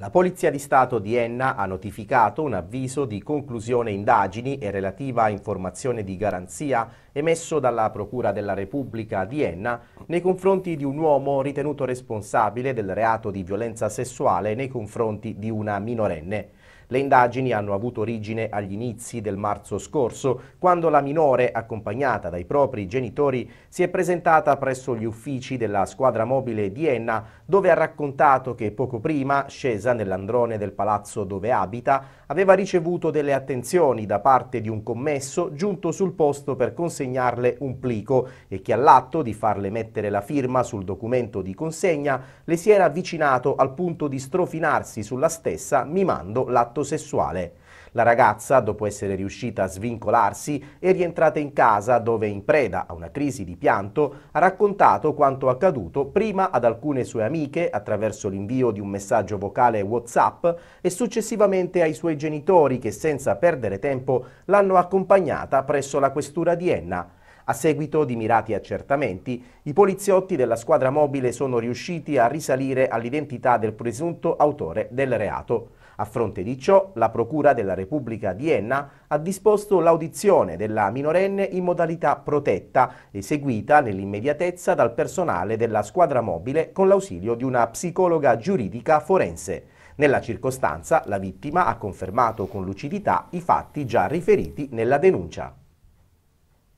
La Polizia di Stato di Enna ha notificato un avviso di conclusione indagini e relativa informazione di garanzia emesso dalla Procura della Repubblica di Enna nei confronti di un uomo ritenuto responsabile del reato di violenza sessuale nei confronti di una minorenne. Le indagini hanno avuto origine agli inizi del marzo scorso, quando la minore, accompagnata dai propri genitori, si è presentata presso gli uffici della squadra mobile di Enna, dove ha raccontato che poco prima, scesa nell'androne del palazzo dove abita, aveva ricevuto delle attenzioni da parte di un commesso giunto sul posto per consegnarle un plico e che all'atto di farle mettere la firma sul documento di consegna le si era avvicinato al punto di strofinarsi sulla stessa mimando l'atto atto sessuale. La ragazza, dopo essere riuscita a svincolarsi, è rientrata in casa dove, in preda a una crisi di pianto, ha raccontato quanto accaduto prima ad alcune sue amiche attraverso l'invio di un messaggio vocale WhatsApp e successivamente ai suoi genitori che, senza perdere tempo, l'hanno accompagnata presso la questura di Enna. A seguito di mirati accertamenti, i poliziotti della squadra mobile sono riusciti a risalire all'identità del presunto autore del reato. A fronte di ciò, la Procura della Repubblica di Enna ha disposto l'audizione della minorenne in modalità protetta, eseguita nell'immediatezza dal personale della squadra mobile con l'ausilio di una psicologa giuridica forense. Nella circostanza, la vittima ha confermato con lucidità i fatti già riferiti nella denuncia.